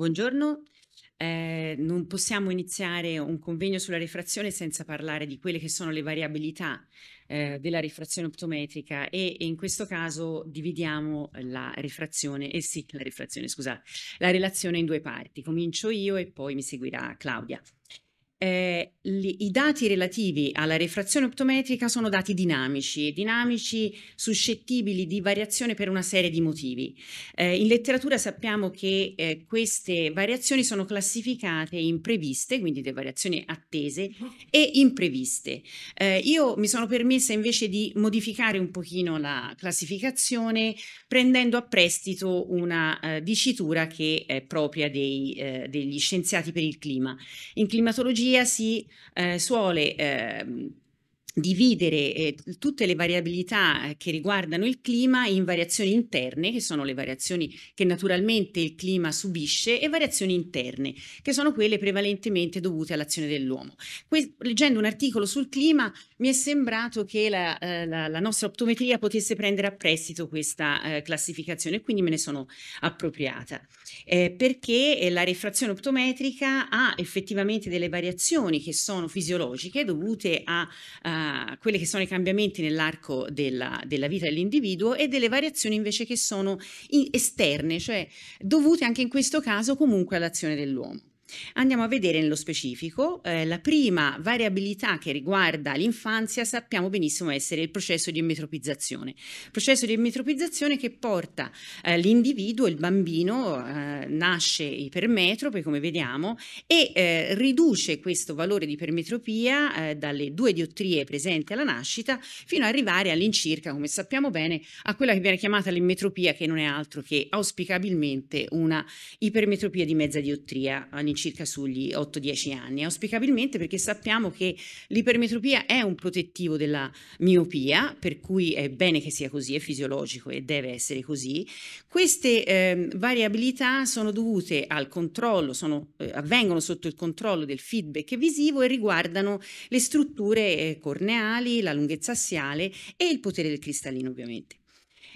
Buongiorno. Eh, non possiamo iniziare un convegno sulla rifrazione senza parlare di quelle che sono le variabilità eh, della rifrazione optometrica e, e in questo caso dividiamo la rifrazione, eh sì, la rifrazione, scusate, la relazione in due parti. Comincio io e poi mi seguirà Claudia eh, li, i dati relativi alla refrazione optometrica sono dati dinamici, dinamici suscettibili di variazione per una serie di motivi. Eh, in letteratura sappiamo che eh, queste variazioni sono classificate in previste, quindi le variazioni attese, e impreviste. Eh, io mi sono permessa invece di modificare un pochino la classificazione prendendo a prestito una eh, dicitura che è propria dei, eh, degli scienziati per il clima. In climatologia energia si eh, suole eh, dividere eh, tutte le variabilità che riguardano il clima in variazioni interne, che sono le variazioni che naturalmente il clima subisce, e variazioni interne, che sono quelle prevalentemente dovute all'azione dell'uomo. Que- leggendo un articolo sul clima mi è sembrato che la, eh, la, la nostra optometria potesse prendere a prestito questa eh, classificazione e quindi me ne sono appropriata, eh, perché eh, la refrazione optometrica ha effettivamente delle variazioni che sono fisiologiche dovute a, a quelli che sono i cambiamenti nell'arco della, della vita dell'individuo e delle variazioni invece che sono in, esterne, cioè dovute anche in questo caso comunque all'azione dell'uomo. Andiamo a vedere nello specifico. Eh, la prima variabilità che riguarda l'infanzia sappiamo benissimo essere il processo di emetropizzazione. Processo di emetropizzazione che porta eh, l'individuo, il bambino, eh, nasce ipermetrope come vediamo e eh, riduce questo valore di ipermetropia eh, dalle due diottrie presenti alla nascita fino ad arrivare all'incirca, come sappiamo bene, a quella che viene chiamata l'immetropia che non è altro che auspicabilmente una ipermetropia di mezza diottria all'incirca circa sugli 8-10 anni, auspicabilmente perché sappiamo che l'ipermetropia è un protettivo della miopia, per cui è bene che sia così, è fisiologico e deve essere così. Queste eh, variabilità sono dovute al controllo, sono, eh, avvengono sotto il controllo del feedback visivo e riguardano le strutture eh, corneali, la lunghezza assiale e il potere del cristallino ovviamente.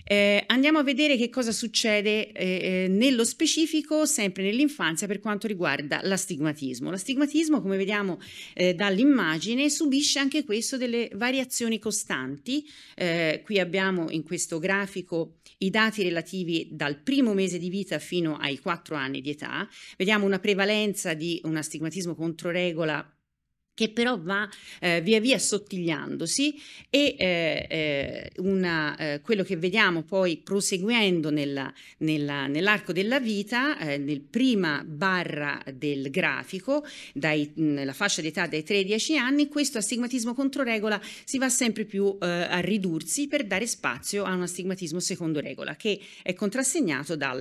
Eh, andiamo a vedere che cosa succede eh, eh, nello specifico, sempre nell'infanzia, per quanto riguarda l'astigmatismo. L'astigmatismo, come vediamo eh, dall'immagine, subisce anche questo delle variazioni costanti. Eh, qui abbiamo in questo grafico i dati relativi dal primo mese di vita fino ai 4 anni di età. Vediamo una prevalenza di un astigmatismo contro regola che però va eh, via via sottigliandosi e eh, eh, una, eh, quello che vediamo poi proseguendo nella, nella, nell'arco della vita, eh, nel prima barra del grafico, dai, nella fascia d'età dai 3 ai 10 anni, questo astigmatismo contro regola si va sempre più eh, a ridursi per dare spazio a un astigmatismo secondo regola che è contrassegnato dal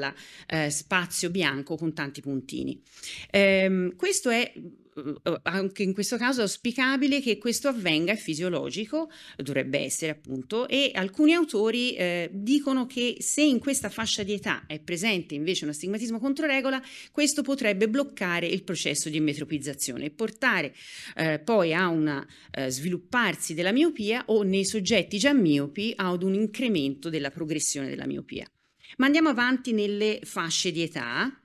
spazio bianco con tanti puntini. Ehm, questo è Uhm, anche in questo caso è auspicabile che questo avvenga, è fisiologico, dovrebbe essere appunto, e alcuni autori eh, dicono che se in questa fascia di età è presente invece un astigmatismo contro regola, questo potrebbe bloccare il processo di emetropizzazione e portare eh, poi a un eh, svilupparsi della miopia o nei soggetti già miopi ad un incremento della progressione della miopia. Ma andiamo avanti nelle fasce di età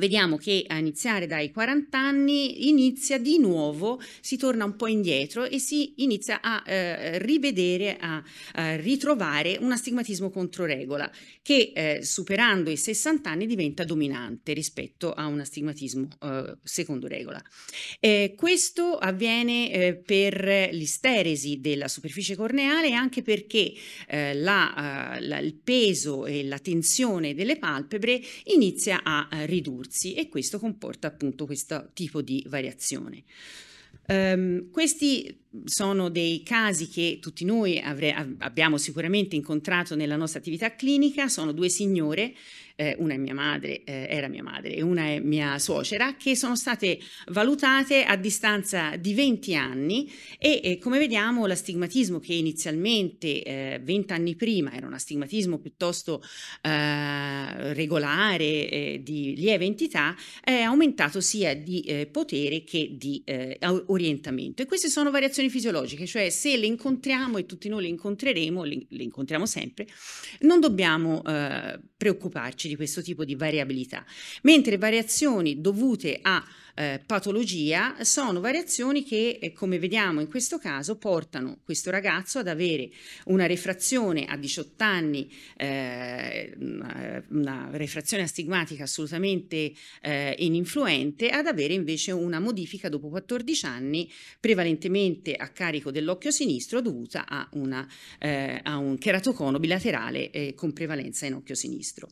vediamo che a iniziare dai 40 anni inizia di nuovo, si torna un po' indietro e si inizia a eh, rivedere, a, a, ritrovare un astigmatismo controregola che eh, superando i 60 anni diventa dominante rispetto a un astigmatismo eh, secondo regola. Eh, questo avviene eh, per l'isteresi della superficie corneale anche perché eh, la, la, il peso e la tensione delle palpebre inizia a ridurre corsi e questo comporta appunto questo tipo di variazione. Um, questi sono dei casi che tutti noi avre, abbiamo sicuramente incontrato nella nostra attività clinica, sono due signore, eh, una è mia madre, eh, era mia madre e una è mia suocera, che sono state valutate a distanza di 20 anni e eh, come vediamo l'astigmatismo che inizialmente 20 eh, anni prima era un astigmatismo piuttosto eh, regolare, eh, di lieve entità, è aumentato sia di potere che di orientamento. E queste sono variazioni reazioni fisiologiche, cioè se le incontriamo e tutti noi le incontreremo, le, le incontriamo sempre, non dobbiamo eh, preoccuparci di questo tipo di variabilità, mentre variazioni dovute a eh, patologia sono variazioni che, eh, come vediamo in questo caso, portano questo ragazzo ad avere una refrazione a 18 anni, eh, una refrazione astigmatica assolutamente eh, ininfluente, ad avere invece una modifica dopo 14 anni, prevalentemente a carico dell'occhio sinistro, dovuta a, una, eh, a un cheratocono bilaterale con prevalenza in occhio sinistro.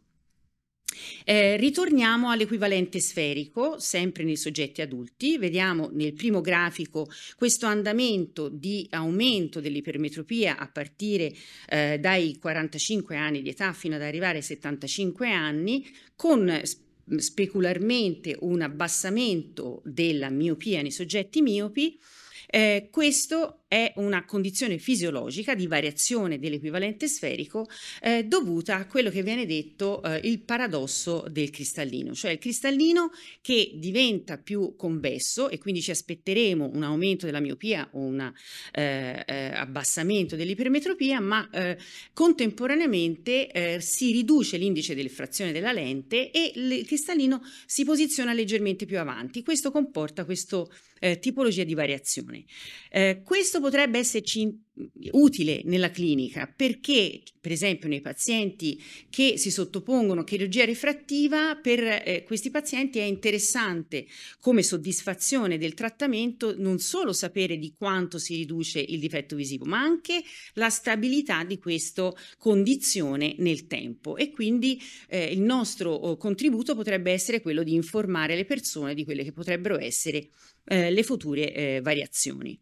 Eh, ritorniamo all'equivalente sferico, sempre nei soggetti adulti. Vediamo nel primo grafico questo andamento di aumento dell'ipermetropia a partire eh, dai 45 anni di età fino ad arrivare ai 75 anni, con specularmente un abbassamento della miopia nei soggetti miopi. Eh, questo è una condizione fisiologica di variazione dell'equivalente sferico eh, dovuta a quello che viene detto eh, il paradosso del cristallino, cioè il cristallino che diventa più convesso e quindi ci aspetteremo un aumento della miopia o un eh, eh abbassamento dell'ipermetropia, ma eh, contemporaneamente eh, si riduce l'indice dell'effrazione della lente e il cristallino si posiziona leggermente più avanti. Questo comporta questa tipologia di variazione. questo potrebbe esserci mm, utile nella clinica perché per esempio nei pazienti che si sottopongono a chirurgia refrattiva, per eh, questi pazienti è interessante come soddisfazione del trattamento non solo sapere di quanto si riduce il difetto visivo ma anche la stabilità di questa condizione nel tempo e quindi eh, il nostro oh, contributo potrebbe essere quello di informare le persone di quelle che potrebbero essere eh, le future eh, variazioni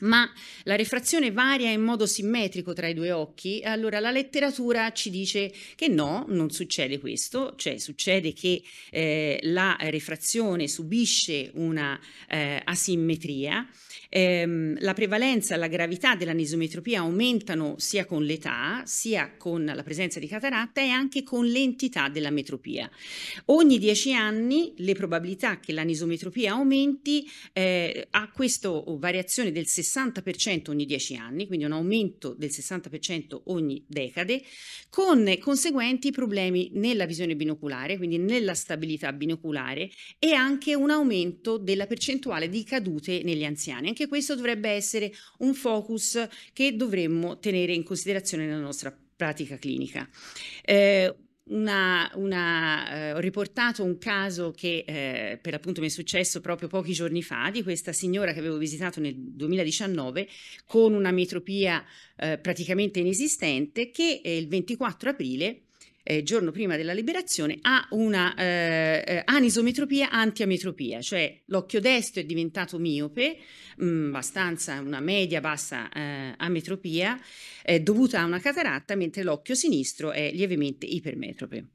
ma la refrazione varia in modo simmetrico tra i due occhi, allora la letteratura ci dice che no, non succede questo, cioè succede che eh, la refrazione subisce una eh, asimmetria, ehm, la prevalenza e la gravità dell'anisometropia aumentano sia con l'età, sia con la presenza di cataratta e anche con l'entità della metropia. Ogni 10 anni le probabilità che l'anisometropia aumenti eh, ha questa variazione del 60%, 60% ogni 10 anni, quindi un aumento del 60% ogni decade, con conseguenti problemi nella visione binoculare, quindi nella stabilità binoculare e anche un aumento della percentuale di cadute negli anziani. Anche questo dovrebbe essere un focus che dovremmo tenere in considerazione nella nostra pratica clinica. Eh, una, una, eh, ho riportato un caso che eh, per l'appunto mi è successo proprio pochi giorni fa di questa signora che avevo visitato nel 2019 con una miotropia eh, praticamente inesistente che eh, il 24 aprile eh, giorno prima della liberazione, ha una eh, eh, anisometropia antiametropia, cioè l'occhio destro è diventato miope, mh, mm, abbastanza una media bassa eh, ametropia eh, dovuta a una cataratta, mentre l'occhio sinistro è lievemente ipermetrope.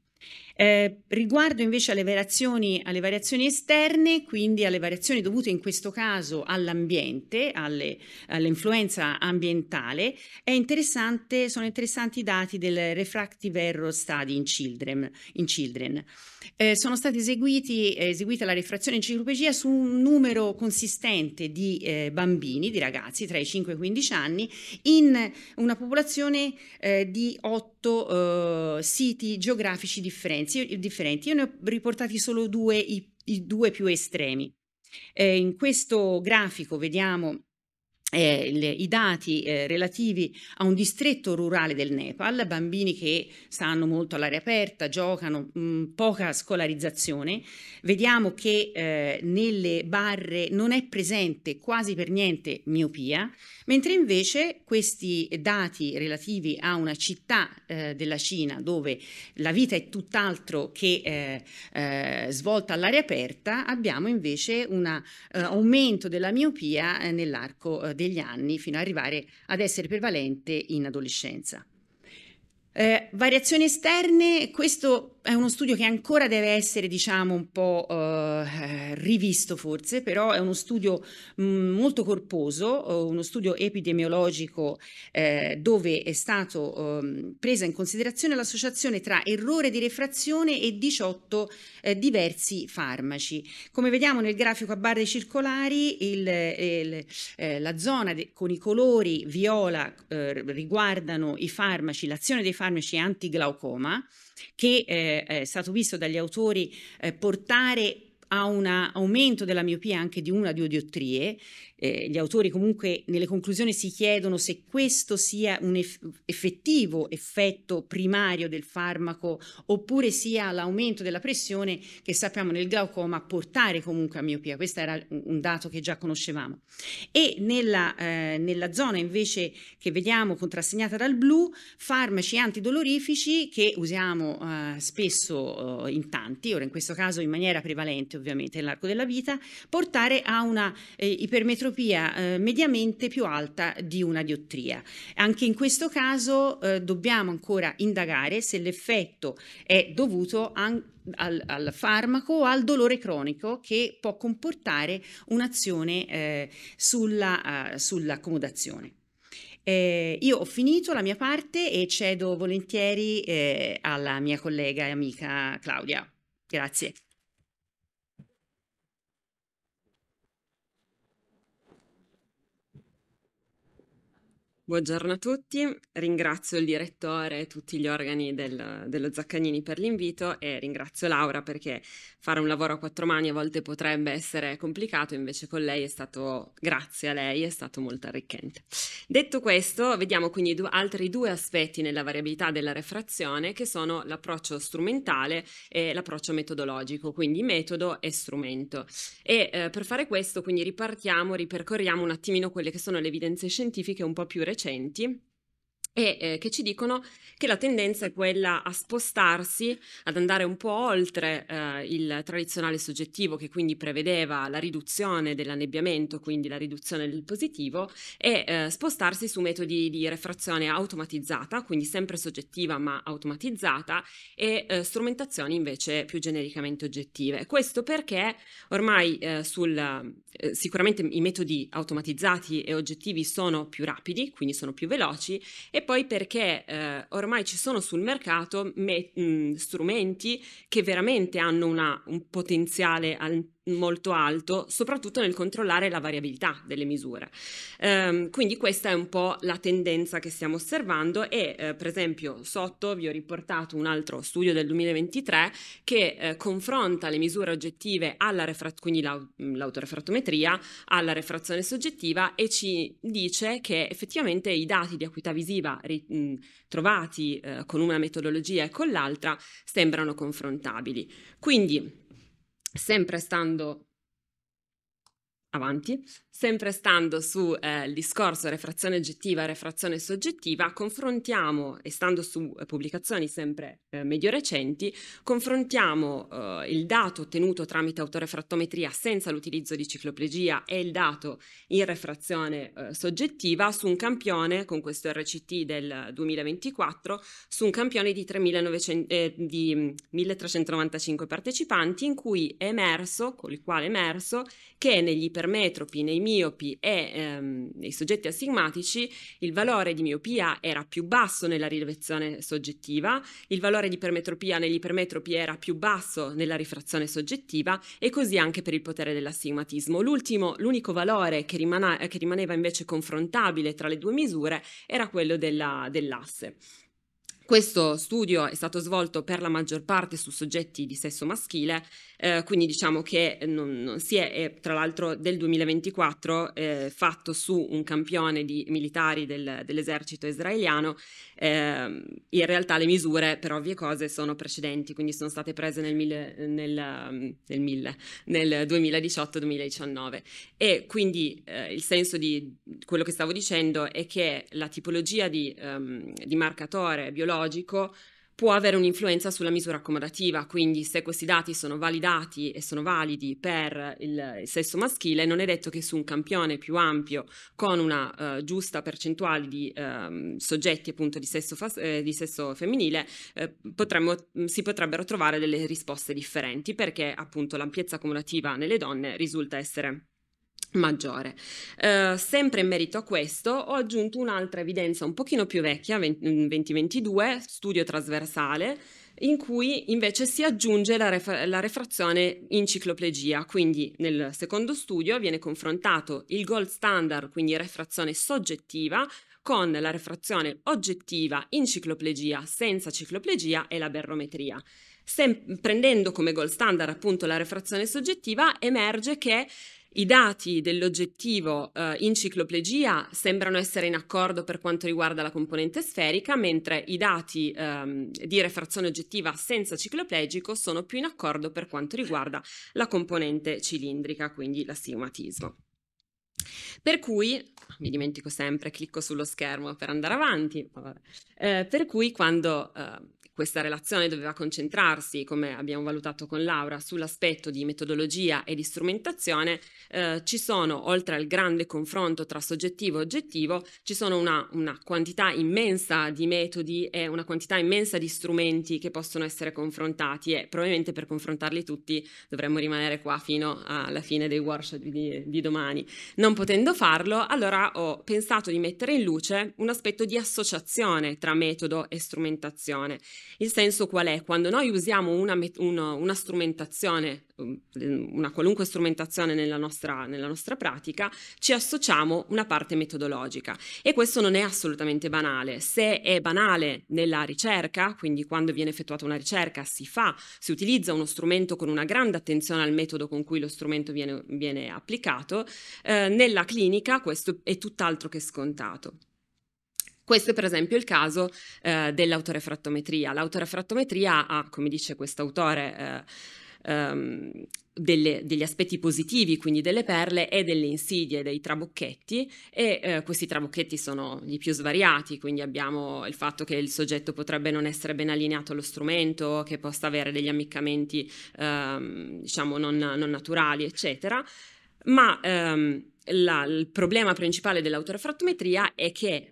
Eh, riguardo invece alle variazioni, alle variazioni, esterne, quindi alle variazioni dovute in questo caso all'ambiente, all'influenza all ambientale, interessante, sono interessanti i dati del Refractive Error Study in Children. In children. Eh, sono stati eseguiti, eh, eseguita la refrazione in enciclopedia su un numero consistente di eh, bambini, di ragazzi tra i 5 e i 15 anni, in una popolazione eh, di 8 eh, siti geografici differenti differenze, eh, differenti. Io ne ho riportati solo due, i, i due più estremi. Eh, in questo grafico vediamo eh, le, i dati eh, relativi a un distretto rurale del Nepal, bambini che stanno molto all'aria aperta, giocano, mh, mm, poca scolarizzazione, vediamo che eh, nelle barre non è presente quasi per niente miopia, mentre invece questi dati relativi a una città eh, della Cina dove la vita è tutt'altro che eh, eh, svolta all'aria aperta, abbiamo invece un aumento della miopia nell'arco eh, degli anni fino ad arrivare ad essere prevalente in adolescenza. Eh, variazioni esterne, questo è uno studio che ancora deve essere, diciamo, un po' eh, rivisto forse, però è uno studio mm, molto corposo, eh, uno studio epidemiologico eh, dove è stato eh, presa in considerazione l'associazione tra errore di refrazione e 18 eh, diversi farmaci. Come vediamo nel grafico a barre circolari, il, il, eh, la zona de, con i colori viola riguardano i farmaci, l'azione dei farmaci antiglaucoma, che eh, è stato visto dagli autori eh, portare a un aumento della miopia anche di una o due diottrie eh, gli autori comunque nelle conclusioni si chiedono se questo sia un eff- effettivo effetto primario del farmaco oppure sia l'aumento della pressione che sappiamo nel glaucoma portare comunque a miopia. Questo era un dato che già conoscevamo. E nella, eh, nella zona invece che vediamo contrassegnata dal blu, farmaci antidolorifici che usiamo eh, spesso eh, in tanti, ora in questo caso in maniera prevalente ovviamente nell'arco della vita, portare a una eh, ipermetropia dimetropia eh, mediamente più alta di una diottria. Anche in questo caso eh, dobbiamo ancora indagare se l'effetto è dovuto anche al, al, farmaco o al dolore cronico che può comportare un'azione eh, sulla, uh, sull'accomodazione. Eh, io ho finito la mia parte e cedo volentieri eh, alla mia collega e amica Claudia. Grazie. Buongiorno a tutti, ringrazio il direttore e tutti gli organi del, dello Zaccagnini per l'invito e ringrazio Laura perché fare un lavoro a quattro mani a volte potrebbe essere complicato, invece con lei è stato, grazie a lei, è stato molto arricchente. Detto questo, vediamo quindi du altri due aspetti nella variabilità della refrazione che sono l'approccio strumentale e l'approccio metodologico, quindi metodo e strumento. E eh, per fare questo quindi ripartiamo, ripercorriamo un attimino quelle che sono le evidenze scientifiche un po' più recenti recenti e eh, che ci dicono che la tendenza è quella a spostarsi, ad andare un po' oltre eh, il tradizionale soggettivo che quindi prevedeva la riduzione dell'annebbiamento, quindi la riduzione del positivo, e eh, spostarsi su metodi di refrazione automatizzata, quindi sempre soggettiva ma automatizzata, e eh, strumentazioni invece più genericamente oggettive. Questo perché ormai eh, sul, eh, sicuramente i metodi automatizzati e oggettivi sono più rapidi, quindi sono più veloci, e poi perché eh, ormai ci sono sul mercato me- mh, strumenti che veramente hanno una, un potenziale altissimo molto alto, soprattutto nel controllare la variabilità delle misure. Ehm, quindi questa è un po' la tendenza che stiamo osservando e eh, per esempio sotto vi ho riportato un altro studio del 2023 che eh, confronta le misure oggettive, alla refrat- quindi la, l'autorefrattometria, alla refrazione soggettiva e ci dice che effettivamente i dati di acuità visiva ri- trovati eh, con una metodologia e con l'altra sembrano confrontabili. Quindi sempre stando avanti, sempre stando sul eh, discorso refrazione oggettiva e refrazione soggettiva, confrontiamo, e stando su eh, pubblicazioni sempre eh, medio recenti, confrontiamo eh, il dato ottenuto tramite autorefrattometria senza l'utilizzo di cicloplegia e il dato in refrazione eh, soggettiva su un campione, con questo RCT del 2024, su un campione di, 3900, eh, di 1395 partecipanti in cui è emerso, con il quale è emerso, che negli iper ipermetropi, nei miopi e ehm, nei soggetti astigmatici il valore di miopia era più basso nella rilevazione soggettiva, il valore di ipermetropia negli ipermetropi era più basso nella rifrazione soggettiva e così anche per il potere dell'astigmatismo. L'ultimo, l'unico valore che, rimana, che rimaneva invece confrontabile tra le due misure era quello della, dell'asse. Questo studio è stato svolto per la maggior parte su soggetti di sesso maschile, eh, quindi diciamo che non, non si è, è, tra l'altro del 2024 eh, fatto su un campione di militari del, dell'esercito israeliano. Eh, in realtà le misure per ovvie cose sono precedenti, quindi sono state prese nel, mille, nel, nel, nel 2018-2019. E quindi eh, il senso di quello che stavo dicendo è che la tipologia di, um, di marcatore biologico psicologico può avere un'influenza sulla misura accomodativa, quindi se questi dati sono validati e sono validi per il, sesso maschile, non è detto che su un campione più ampio con una uh, giusta percentuale di uh, soggetti appunto di sesso, fas- eh, di sesso femminile eh, potremmo, mm, si potrebbero trovare delle risposte differenti perché appunto l'ampiezza accomodativa nelle donne risulta essere maggiore. Eh, sempre in merito a questo ho aggiunto un'altra evidenza un pochino più vecchia, 2022, mm, studio trasversale, in cui invece si aggiunge la, ref- la refrazione in cicloplegia, quindi nel secondo studio viene confrontato il gold standard, quindi refrazione soggettiva, con la refrazione oggettiva in cicloplegia, senza cicloplegia e la berrometria. Sem- prendendo come gold standard appunto la refrazione soggettiva, emerge che i dati dell'oggettivo eh, in cicloplegia sembrano essere in accordo per quanto riguarda la componente sferica, mentre i dati ehm, di refrazione oggettiva senza cicloplegico sono più in accordo per quanto riguarda la componente cilindrica, quindi l'astigmatismo. Per cui, ah, mi dimentico sempre, clicco sullo schermo per andare avanti, eh, per cui quando eh, questa relazione doveva concentrarsi, come abbiamo valutato con Laura, sull'aspetto di metodologia e di strumentazione. Eh, ci sono, oltre al grande confronto tra soggettivo e oggettivo, ci sono una, una quantità immensa di metodi e una quantità immensa di strumenti che possono essere confrontati e probabilmente per confrontarli tutti dovremmo rimanere qua fino alla fine dei workshop di, di domani. Non potendo farlo, allora ho pensato di mettere in luce un aspetto di associazione tra metodo e strumentazione il senso qual è? Quando noi usiamo una, una, una strumentazione, um, una qualunque strumentazione nella nostra, nella nostra pratica, ci associamo una parte metodologica e questo non è assolutamente banale. Se è banale nella ricerca, quindi quando viene effettuata una ricerca si fa, si utilizza uno strumento con una grande attenzione al metodo con cui lo strumento viene, viene applicato, eh, nella clinica questo è tutt'altro che scontato. Questo è per esempio il caso eh, dell'autorefrattometria. L'autorefrattometria ha, come dice quest'autore, eh, ehm, delle, degli aspetti positivi, quindi delle perle, e delle insidie, dei trabocchetti, e eh, questi trabocchetti sono gli più svariati, quindi abbiamo il fatto che il soggetto potrebbe non essere ben allineato allo strumento, che possa avere degli ammiccamenti ehm, diciamo non, non, naturali, eccetera, ma ehm, la, il problema principale dell'autorefrattometria è che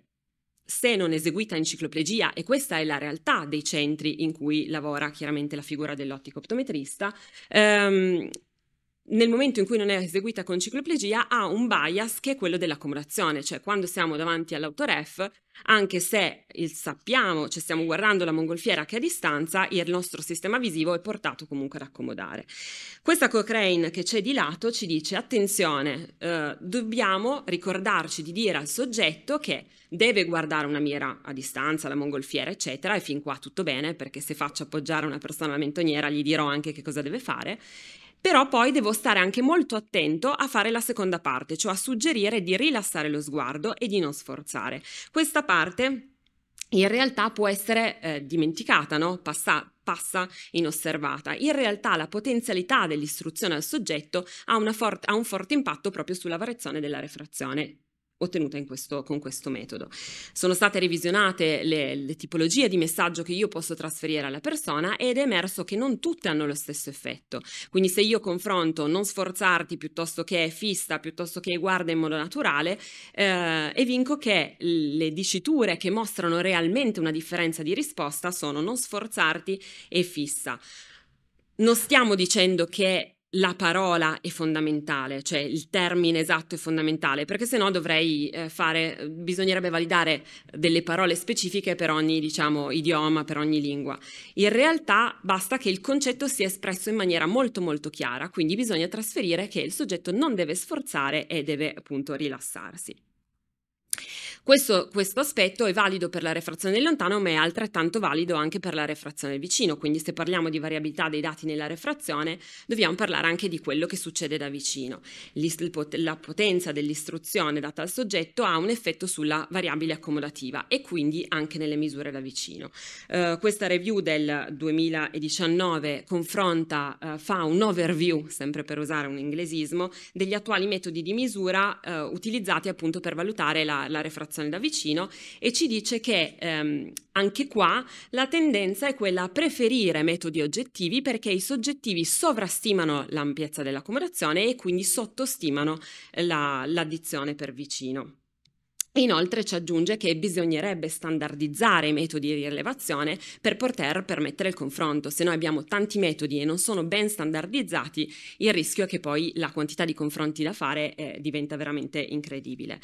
se non eseguita enciclopedia, e questa è la realtà dei centri in cui lavora chiaramente la figura dell'ottico optometrista, ehm, nel momento in cui non è eseguita con cicloplegia, ha un bias che è quello dell'accomulazione, cioè quando siamo davanti all'autoref, anche se sappiamo, cioè stiamo guardando la mongolfiera che è a distanza, il nostro sistema visivo è portato comunque ad accomodare. Questa Cochrane che c'è di lato ci dice, attenzione, eh, dobbiamo ricordarci di dire al soggetto che deve guardare una mira a distanza, la mongolfiera, eccetera, e fin qua tutto bene, perché se faccio appoggiare una persona alla mentoniera gli dirò anche che cosa deve fare, però poi devo stare anche molto attento a fare la seconda parte, cioè a suggerire di rilassare lo sguardo e di non sforzare. Questa parte in realtà può essere eh, dimenticata, no? Passa, passa inosservata. In realtà la potenzialità dell'istruzione al soggetto ha, for- ha un forte impatto proprio sulla variazione della refrazione ottenuta questo, con questo metodo. Sono state revisionate le, le tipologie di messaggio che io posso trasferire alla persona ed è emerso che non tutte hanno lo stesso effetto. Quindi se io confronto non sforzarti piuttosto che fissa, piuttosto che guarda in modo naturale, eh, evinco che le diciture che mostrano realmente una differenza di risposta sono non sforzarti e fissa. Non stiamo dicendo che la parola è fondamentale, cioè il termine esatto è fondamentale, perché sennò dovrei eh, fare, eh, bisognerebbe validare delle parole specifiche per ogni diciamo, idioma, per ogni lingua. In realtà basta che il concetto sia espresso in maniera molto molto chiara, quindi bisogna trasferire che il soggetto non deve sforzare e deve appunto rilassarsi. Questo, questo, aspetto è valido per la refrazione del lontano, ma è altrettanto valido anche per la refrazione del vicino. Quindi, se parliamo di variabilità dei dati nella refrazione, dobbiamo parlare anche di quello che succede da vicino. La potenza dell'istruzione data al soggetto ha un effetto sulla variabile accomodativa e quindi anche nelle misure da vicino. Uh, questa review del 2019 confronta, uh, fa un overview, sempre per usare un inglesismo, degli attuali metodi di misura uh, utilizzati appunto per valutare la, la refrazione situazione da vicino e ci dice che ehm, anche qua la tendenza è quella a preferire metodi oggettivi perché i soggettivi sovrastimano l'ampiezza dell'accomodazione e quindi sottostimano la, l'addizione per vicino. Inoltre ci aggiunge che bisognerebbe standardizzare i metodi di rilevazione per poter permettere il confronto. Se noi abbiamo tanti metodi e non sono ben standardizzati, il rischio è che poi la quantità di confronti da fare eh, diventa veramente incredibile.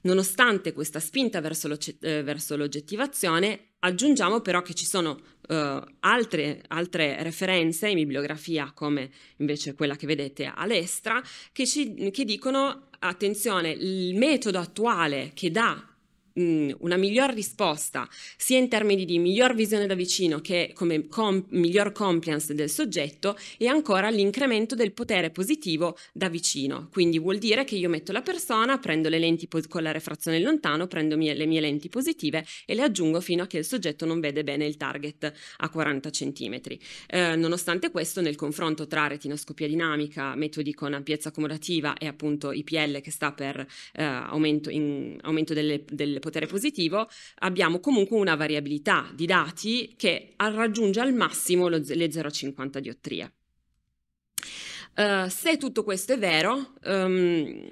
Nonostante questa spinta verso, eh, l'oggettivazione, Aggiungiamo però che ci sono Uh, altre, altre, referenze in bibliografia, come invece quella che vedete a destra, che, che dicono attenzione, il metodo attuale che dà Mm, una miglior risposta sia in termini di miglior visione da vicino che come com- miglior compliance del soggetto e ancora l'incremento del potere positivo da vicino. Quindi vuol dire che io metto la persona, prendo le lenti pos- con la refrazione lontano, prendo mie- le mie lenti positive e le aggiungo fino a che il soggetto non vede bene il target a 40 cm. Eh, nonostante questo, nel confronto tra retinoscopia dinamica, metodi con ampiezza accomodata e appunto IPL che sta per eh, aumento, in, aumento delle, del potere positivo, abbiamo comunque una variabilità di dati che raggiunge al massimo lo, le 0,50 diottrie. Uh, se tutto questo è vero, um,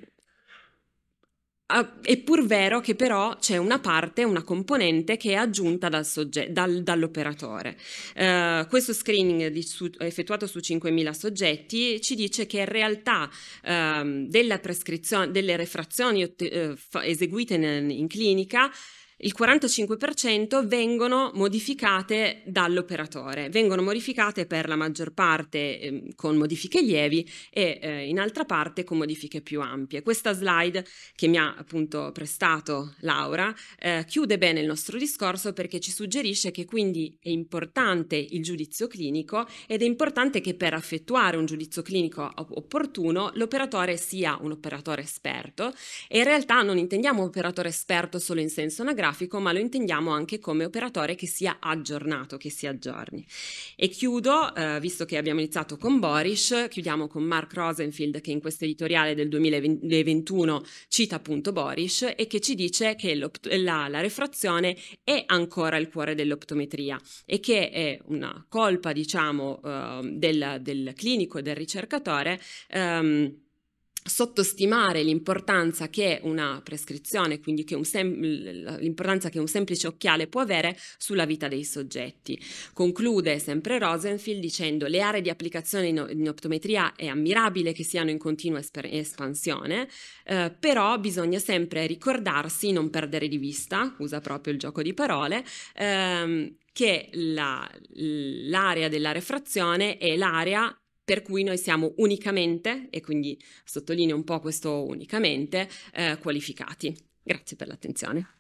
Ah, è pur vero che però c'è una parte, una componente che è aggiunta dal sogge- dal, dall'operatore. Uh, questo screening su, effettuato su 5.000 soggetti ci dice che in realtà um, delle refrazioni eh, eseguite in, in clinica il 45% vengono modificate dall'operatore, vengono modificate per la maggior parte eh, con modifiche lievi e eh, in altra parte con modifiche più ampie. Questa slide che mi ha appunto prestato Laura eh, chiude bene il nostro discorso perché ci suggerisce che quindi è importante il giudizio clinico ed è importante che per effettuare un giudizio clinico opportuno l'operatore sia un operatore esperto e in realtà non intendiamo operatore esperto solo in senso anagrafico, grafico, ma lo intendiamo anche come operatore che sia aggiornato, che si aggiorni. E chiudo, eh, visto che abbiamo iniziato con Boris, chiudiamo con Mark Rosenfield che in questo editoriale del 2021 cita appunto Boris e che ci dice che la, la refrazione è ancora il cuore dell'optometria e che è una colpa, diciamo, eh, del, del, clinico e del ricercatore. Ehm, sottostimare l'importanza che una prescrizione, quindi che l'importanza che un semplice occhiale può avere sulla vita dei soggetti. Conclude sempre Rosenfield dicendo le aree di applicazione in, in optometria è ammirabile che siano in continua espansione, eh, però bisogna sempre ricordarsi, non perdere di vista, usa proprio il gioco di parole, ehm, che l'area della refrazione è l'area per cui noi siamo unicamente, e quindi sottolineo un po' questo unicamente, eh, qualificati. Grazie per l'attenzione.